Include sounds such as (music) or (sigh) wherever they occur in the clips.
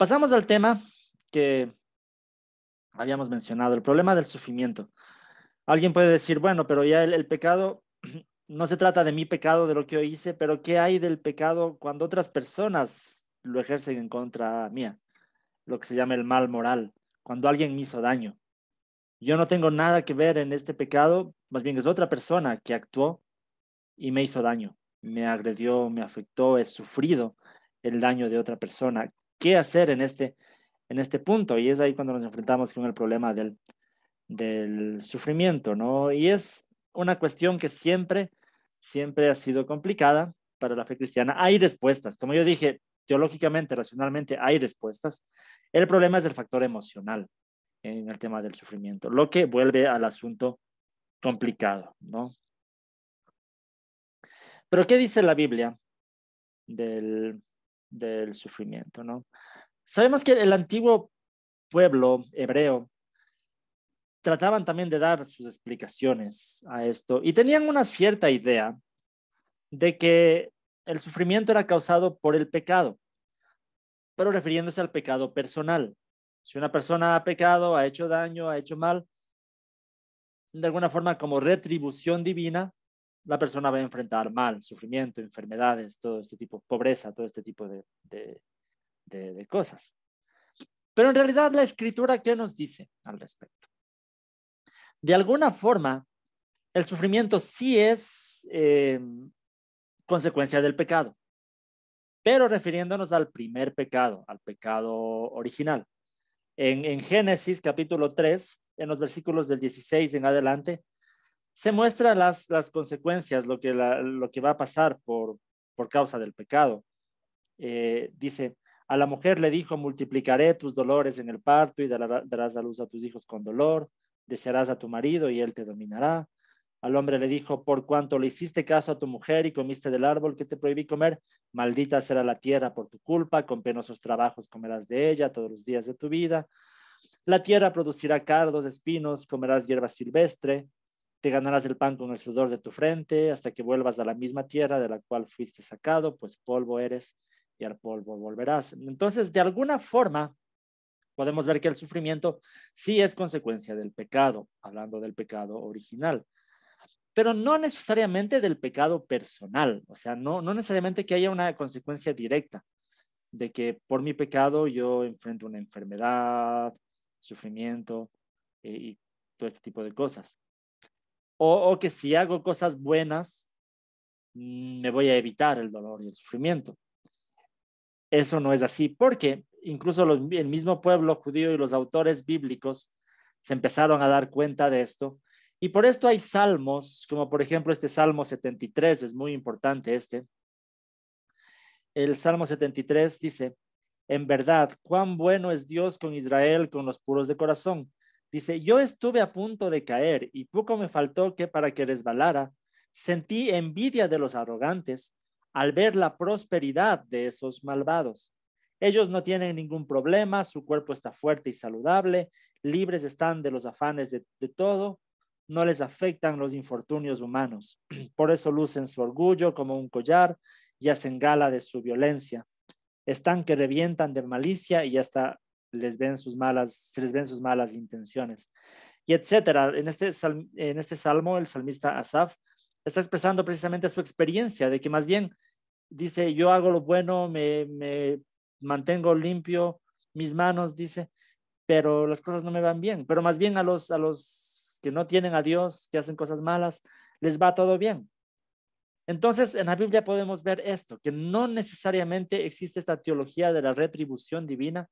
Pasamos al tema que habíamos mencionado, el problema del sufrimiento. Alguien puede decir, bueno, pero ya el, pecado (clears throat) no se trata de mi pecado, de lo que yo hice, pero ¿qué hay del pecado cuando otras personas lo ejercen en contra mía? Lo que se llama el mal moral, cuando alguien me hizo daño. Yo no tengo nada que ver en este pecado, más bien es otra persona que actuó y me hizo daño, me agredió, me afectó, he sufrido el daño de otra persona qué hacer en este, en este punto. Y es ahí cuando nos enfrentamos con el problema del, del sufrimiento, ¿no? Y es una cuestión que siempre, siempre ha sido complicada para la fe cristiana. Hay respuestas, como yo dije, teológicamente, racionalmente hay respuestas. El problema es el factor emocional en el tema del sufrimiento, lo que vuelve al asunto complicado, ¿no? Pero ¿qué dice la Biblia del, del sufrimiento, ¿no? Sabemos que el antiguo pueblo hebreo trataban también de dar sus explicaciones a esto y tenían una cierta idea de que el sufrimiento era causado por el pecado, pero refiriéndose al pecado personal. Si una persona ha pecado, ha hecho daño, ha hecho mal, de alguna forma como retribución divina, la persona va a enfrentar mal, sufrimiento, enfermedades, todo este tipo, pobreza, todo este tipo de, cosas. Pero en realidad la escritura, ¿qué nos dice al respecto? De alguna forma, el sufrimiento sí es em, consecuencia del pecado, pero refiriéndonos al primer pecado, al pecado original. En, en Génesis capítulo 3, en los versículos del 16 en adelante, se muestran las, las consecuencias, lo que, lo que va a pasar por, por causa del pecado. Eh, dice, a la mujer le dijo, multiplicaré tus dolores en el parto y darás a luz a tus hijos con dolor, desearás a tu marido y él te dominará. Al hombre le dijo, por cuanto le hiciste caso a tu mujer y comiste del árbol que te prohibí comer, maldita será la tierra por tu culpa, con penosos trabajos comerás de ella todos los días de tu vida. La tierra producirá cardos, espinos, comerás hierba silvestre, te ganarás el pan con el sudor de tu frente hasta que vuelvas a la misma tierra de la cual fuiste sacado, pues polvo eres y al polvo volverás. Entonces, de alguna forma, podemos ver que el sufrimiento sí es consecuencia del pecado, hablando del pecado original, pero no necesariamente del pecado personal, o sea, no, necesariamente que haya una consecuencia directa de que por mi pecado yo enfrento una enfermedad, sufrimiento eh, y todo este tipo de cosas o, que si hago cosas buenas, mm, me voy a evitar el dolor y el sufrimiento. Eso no es así, porque incluso el mismo pueblo judío y los autores bíblicos se empezaron a dar cuenta de esto. Y por esto hay salmos, como por ejemplo este Salmo 73, es muy importante este. El Salmo 73 dice, en verdad, cuán bueno es Dios con Israel, con los puros de corazón. Dice, yo estuve a punto de caer y poco me faltó que para que resbalara. Sentí envidia de los arrogantes al ver la prosperidad de esos malvados. Ellos no tienen ningún problema, su cuerpo está fuerte y saludable, libres están de los afanes de, de todo, no les afectan los infortunios humanos. (clears throat) Por eso lucen su orgullo como un collar y hacen gala de su violencia. Están que revientan de malicia y hasta les ven sus malas, les ven sus malas intenciones, y etcétera. En este, en este salmo, el salmista Asaf está expresando precisamente su experiencia de que más bien dice, yo hago lo bueno, me, me mantengo limpio, mis manos, dice, pero las cosas no me van bien. Pero más bien a los, a los que no tienen a Dios, que hacen cosas malas, les va todo bien. Entonces, en la Biblia podemos ver esto, que no necesariamente existe esta teología de la retribución divina,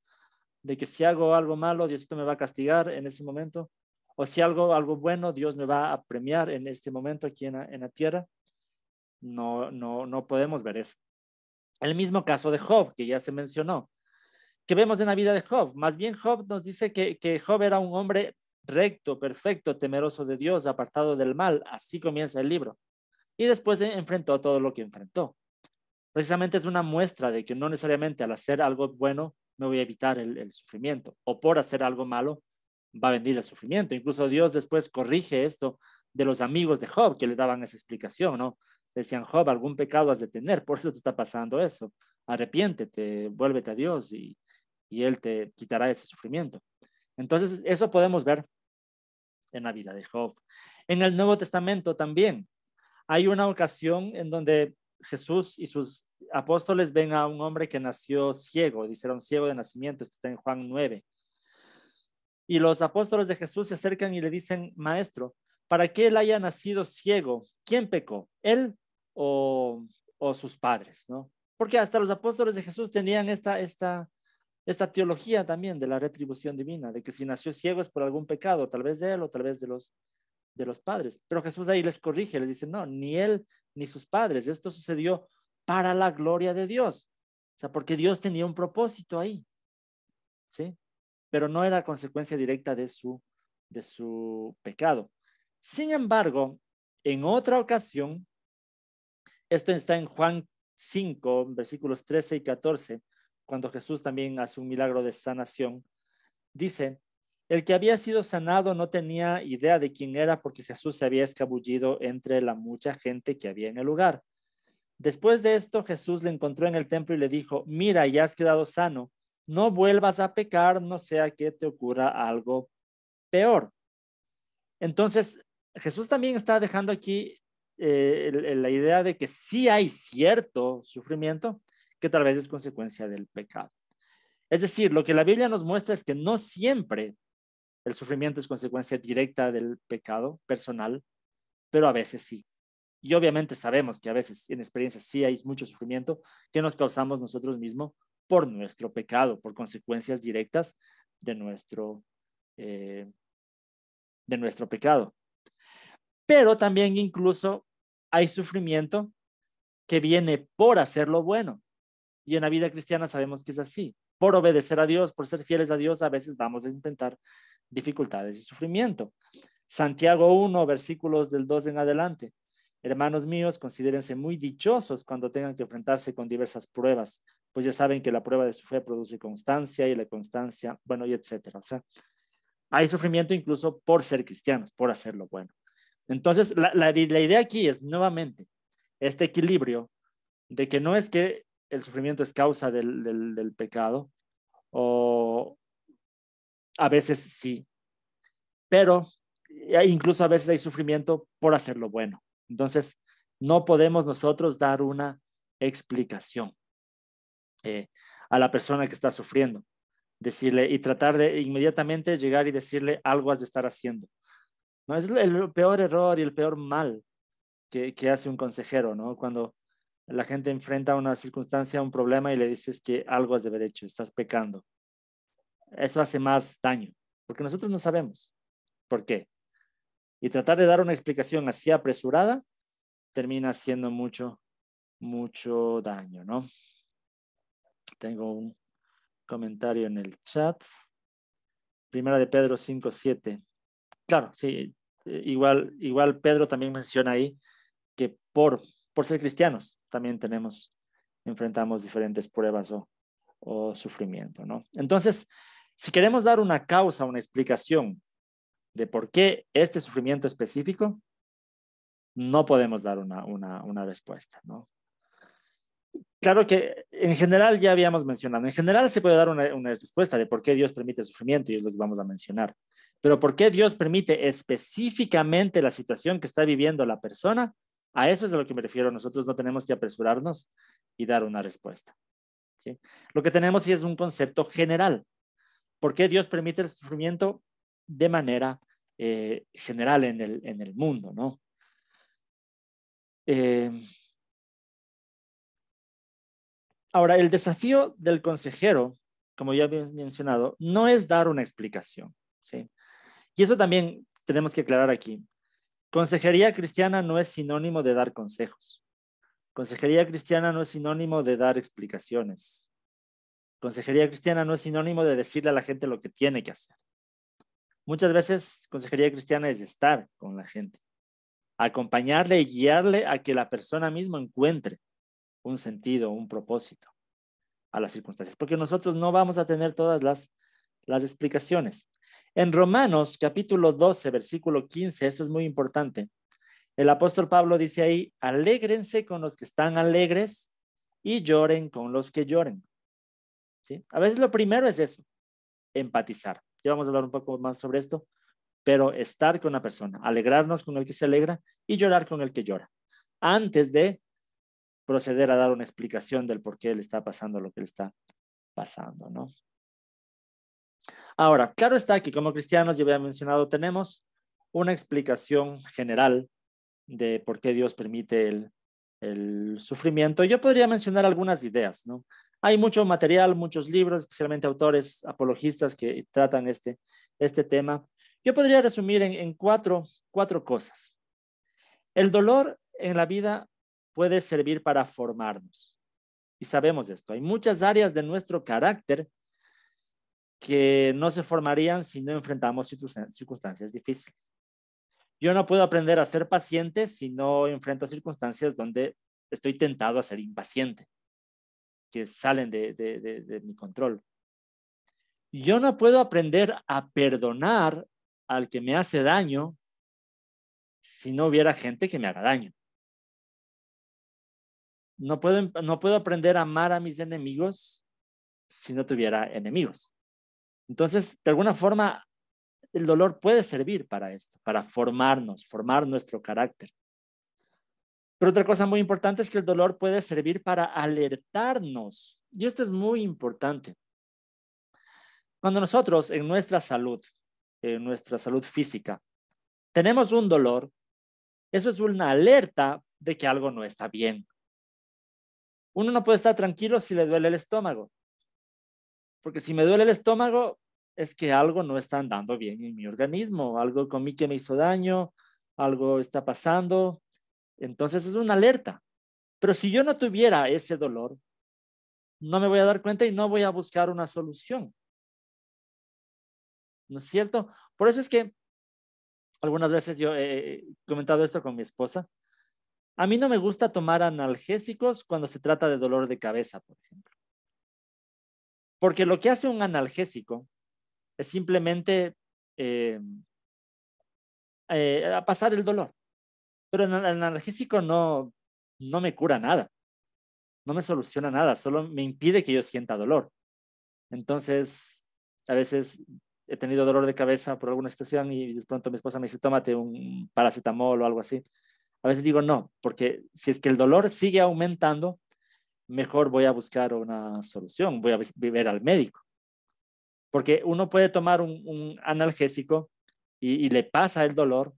de que si hago algo malo, Diosito me va a castigar en ese momento, o si hago algo bueno, Dios me va a premiar en este momento aquí en la, en la tierra. No, no, no podemos ver eso. El mismo caso de Job, que ya se mencionó, que vemos en la vida de Job. Más bien Job nos dice que, que Job era un hombre recto, perfecto, temeroso de Dios, apartado del mal. Así comienza el libro. Y después enfrentó todo lo que enfrentó. Precisamente es una muestra de que no necesariamente al hacer algo bueno me voy a evitar el, sufrimiento. O por hacer algo malo, va a venir el sufrimiento. Incluso Dios después corrige esto de los amigos de Job que le daban esa explicación, ¿no? Decían, Job, algún pecado has de tener, por eso te está pasando eso. Arrepiéntete, vuélvete a Dios y, y Él te quitará ese sufrimiento. Entonces, eso podemos ver en la vida de Job. En el Nuevo Testamento también hay una ocasión en donde Jesús y sus apóstoles ven a un hombre que nació ciego, dice, era un ciego de nacimiento, esto está en Juan 9. Y los apóstoles de Jesús se acercan y le dicen, maestro, para qué él haya nacido ciego, ¿quién pecó? ¿Él o, o sus padres? ¿no? Porque hasta los apóstoles de Jesús tenían esta, esta, esta teología también de la retribución divina, de que si nació ciego es por algún pecado, tal vez de él o tal vez de los, de los padres. Pero Jesús ahí les corrige, le dice, no, ni él ni sus padres, esto sucedió para la gloria de Dios. O sea, porque Dios tenía un propósito ahí. ¿Sí? Pero no era consecuencia directa de su, de su pecado. Sin embargo, en otra ocasión, esto está en Juan 5, versículos 13 y 14, cuando Jesús también hace un milagro de sanación, dice, el que había sido sanado no tenía idea de quién era porque Jesús se había escabullido entre la mucha gente que había en el lugar. Después de esto, Jesús le encontró en el templo y le dijo, mira, ya has quedado sano, no vuelvas a pecar, no sea que te ocurra algo peor. Entonces, Jesús también está dejando aquí eh, la idea de que sí hay cierto sufrimiento que tal vez es consecuencia del pecado. Es decir, lo que la Biblia nos muestra es que no siempre el sufrimiento es consecuencia directa del pecado personal, pero a veces sí y obviamente sabemos que a veces en experiencias sí hay mucho sufrimiento que nos causamos nosotros mismos por nuestro pecado, por consecuencias directas de nuestro, eh, de nuestro pecado. Pero también incluso hay sufrimiento que viene por hacer lo bueno. Y en la vida cristiana sabemos que es así. Por obedecer a Dios, por ser fieles a Dios, a veces vamos a enfrentar dificultades y sufrimiento. Santiago 1, versículos del 2 en adelante. Hermanos míos, considérense muy dichosos cuando tengan que enfrentarse con diversas pruebas, pues ya saben que la prueba de su fe produce constancia y la constancia, bueno, y etcétera. O sea, hay sufrimiento incluso por ser cristianos, por hacer lo bueno. Entonces, la, idea aquí es nuevamente este equilibrio de que no es que el sufrimiento es causa del, del pecado, o a veces sí, pero e, incluso a veces hay sufrimiento por hacer lo bueno. Entonces, no podemos nosotros dar una explicación eh, a la persona que está sufriendo. Decirle y tratar de inmediatamente llegar y decirle algo has de estar haciendo. No es el peor error y el peor mal que, hace un consejero, ¿no? Cuando la gente enfrenta una circunstancia, un problema y le dices que algo has de haber hecho, estás pecando. Eso hace más daño, porque nosotros no sabemos por qué. Y tratar de dar una explicación así apresurada termina haciendo mucho, mucho daño, ¿no? Tengo un comentario en el chat. Primera de Pedro 5.7. Claro, sí, eh, igual, igual Pedro también menciona ahí que por, por ser cristianos también tenemos, enfrentamos diferentes pruebas o, o sufrimiento, ¿no? Entonces, si queremos dar una causa, una explicación de por qué este sufrimiento específico, no podemos dar una, respuesta, ¿no? Claro que en general ya habíamos mencionado, en general se puede dar una, respuesta de por qué Dios permite el sufrimiento y es lo que vamos a mencionar, pero por qué Dios permite específicamente la situación que está viviendo la persona, a eso es a lo que me refiero, nosotros no tenemos que apresurarnos y dar una respuesta. Lo que tenemos es un concepto general. ¿Por qué Dios permite el sufrimiento? de manera eh, general en el, en el, mundo. ¿no? Eh, ahora, el desafío del consejero, como ya había mencionado, no es dar una explicación. ¿sí? Y eso también tenemos que aclarar aquí. Consejería cristiana no es sinónimo de dar consejos. Consejería cristiana no es sinónimo de dar explicaciones. Consejería cristiana no es sinónimo de decirle a la gente lo que tiene que hacer. Muchas veces consejería cristiana es estar con la gente, acompañarle y guiarle a que la persona misma encuentre un sentido, un propósito a las circunstancias, porque nosotros no vamos a tener todas las, explicaciones. En Romanos capítulo 12, versículo 15, esto es muy importante, el apóstol Pablo dice ahí, alégrense con los que están alegres y lloren con los que lloren. ¿Sí? A veces lo primero es eso, empatizar ya vamos a hablar un poco más sobre esto, pero estar con la persona, alegrarnos con el que se alegra y llorar con el que llora, antes de proceder a dar una explicación del por qué le está pasando lo que le está pasando, ¿no? Ahora, claro está que como cristianos, ya había mencionado, tenemos una explicación general de por qué Dios permite el el sufrimiento. Yo podría mencionar algunas ideas, ¿no? Hay mucho material, muchos libros, especialmente autores apologistas que tratan este, este tema. Yo podría resumir en, cuatro, cuatro cosas. El dolor en la vida puede servir para formarnos. Y sabemos esto. Hay muchas áreas de nuestro carácter que no se formarían si no enfrentamos circunstancias difíciles. Yo no puedo aprender a ser paciente si no enfrento circunstancias donde estoy tentado a ser impaciente, que salen de, mi control. Yo no puedo aprender a perdonar al que me hace daño si no hubiera gente que me haga daño. No puedo, no puedo aprender a amar a mis enemigos si no tuviera enemigos. Entonces, de alguna forma, el dolor puede servir para esto, para formarnos, formar nuestro carácter. Pero otra cosa muy importante es que el dolor puede servir para alertarnos. Y esto es muy importante. Cuando nosotros en nuestra salud, en nuestra salud física, tenemos un dolor, eso es una alerta de que algo no está bien. Uno no puede estar tranquilo si le duele el estómago. Porque si me duele el estómago, es que algo no está andando bien en mi organismo, algo mí que me hizo daño, algo está pasando. Entonces es una alerta. Pero si yo no tuviera ese dolor, no me voy a dar cuenta y no voy a buscar una solución. ¿No es cierto? Por eso es que algunas veces yo he comentado esto con mi esposa. A mí no me gusta tomar analgésicos cuando se trata de dolor de cabeza, por ejemplo. Porque lo que hace un analgésico es simplemente a eh, eh, pasar el dolor. Pero el analgésico no, no me cura nada, no me soluciona nada, solo me impide que yo sienta dolor. Entonces, a veces he tenido dolor de cabeza por alguna situación y de pronto mi esposa me dice, tómate un paracetamol o algo así. A veces digo no, porque si es que el dolor sigue aumentando, mejor voy a buscar una solución, voy a ver al médico. Porque uno puede tomar un, analgésico y, le pasa el dolor,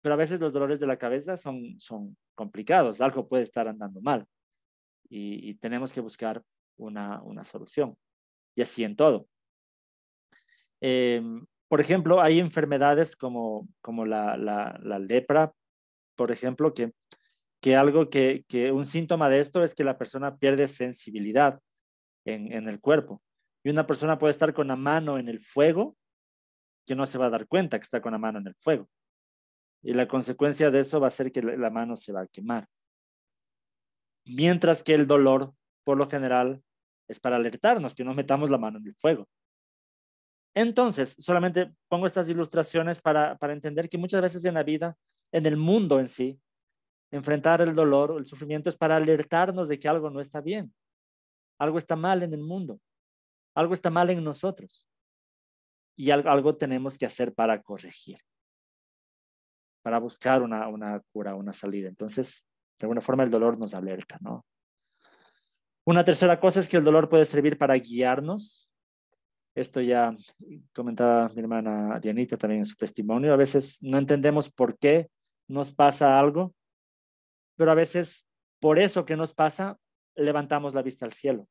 pero a veces los dolores de la cabeza son, son complicados, algo puede estar andando mal y, tenemos que buscar una, solución. Y así en todo. Em, por ejemplo, hay enfermedades como, como la, lepra, por ejemplo, que, que algo que, un síntoma de esto es que la persona pierde sensibilidad en el cuerpo. Y una persona puede estar con la mano en el fuego que no se va a dar cuenta que está con la mano en el fuego. Y la consecuencia de eso va a ser que la mano se va a quemar. Mientras que el dolor, por lo general, es para alertarnos que no metamos la mano en el fuego. Entonces, solamente pongo estas ilustraciones para, para entender que muchas veces en la vida, en el mundo en sí, enfrentar el dolor o el sufrimiento es para alertarnos de que algo no está bien, algo está mal en el mundo. Algo está mal en nosotros y algo, tenemos que hacer para corregir, para buscar una, una cura, una salida. Entonces, de alguna forma el dolor nos alerta, ¿no? Una tercera cosa es que el dolor puede servir para guiarnos. Esto ya comentaba mi hermana Dianita también en su testimonio. A veces no entendemos por qué nos pasa algo, pero a veces por eso que nos pasa levantamos la vista al cielo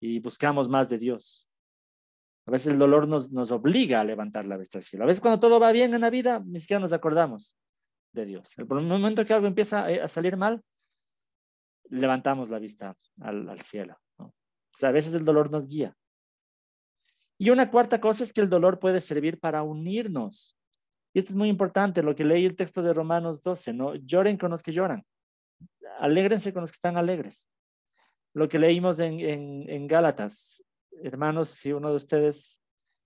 y buscamos más de Dios. A veces el dolor nos, nos obliga a levantar la vista al cielo. A veces cuando todo va bien en la vida, ni siquiera nos acordamos de Dios. El momento que algo empieza eh, a salir mal, levantamos la vista al, cielo. O sea, a veces el dolor nos guía. Y una cuarta cosa es que el dolor puede servir para unirnos. Y esto es muy importante, lo que leí el texto de Romanos 12, ¿no? Lloren con los que lloran, alégrense con los que están alegres lo que leímos en, Gálatas. Hermanos, si uno de ustedes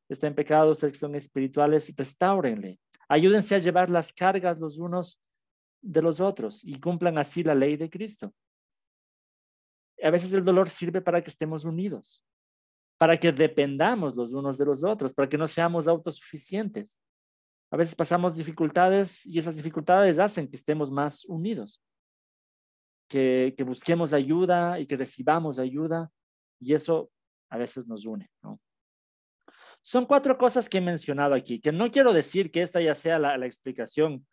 está en pecado, ustedes son espirituales, restáurenle. Ayúdense a llevar las cargas los unos de los otros y cumplan así la ley de Cristo. A veces el dolor sirve para que estemos unidos, para que dependamos los unos de los otros, para que no seamos autosuficientes. A veces pasamos dificultades y esas dificultades hacen que estemos más unidos que, busquemos ayuda y que recibamos ayuda y eso a veces nos une, ¿no? Son cuatro cosas que he mencionado aquí, que no quiero decir que esta ya sea la, explicación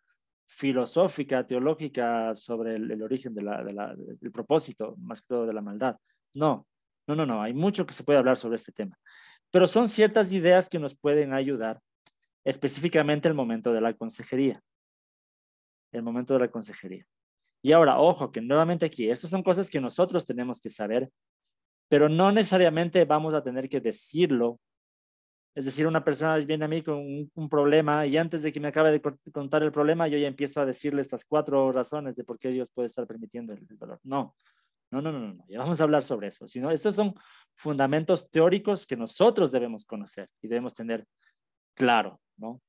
filosófica, teológica sobre el, origen del propósito, más que todo de la maldad. No, no, no, no, hay mucho que se puede hablar sobre este tema, pero son ciertas ideas que nos pueden ayudar, específicamente el momento de la consejería, el momento de la consejería. Y ahora, ojo, que nuevamente aquí, estas son cosas que nosotros tenemos que saber, pero no necesariamente vamos a tener que decirlo. Es decir, una persona viene a mí con un, problema y antes de que me acabe de contar el problema, yo ya empiezo a decirle estas cuatro razones de por qué Dios puede estar permitiendo el, el dolor. No, no, no, no, no, ya vamos a hablar sobre eso, sino estos son fundamentos teóricos que nosotros debemos conocer y debemos tener claro, ¿no?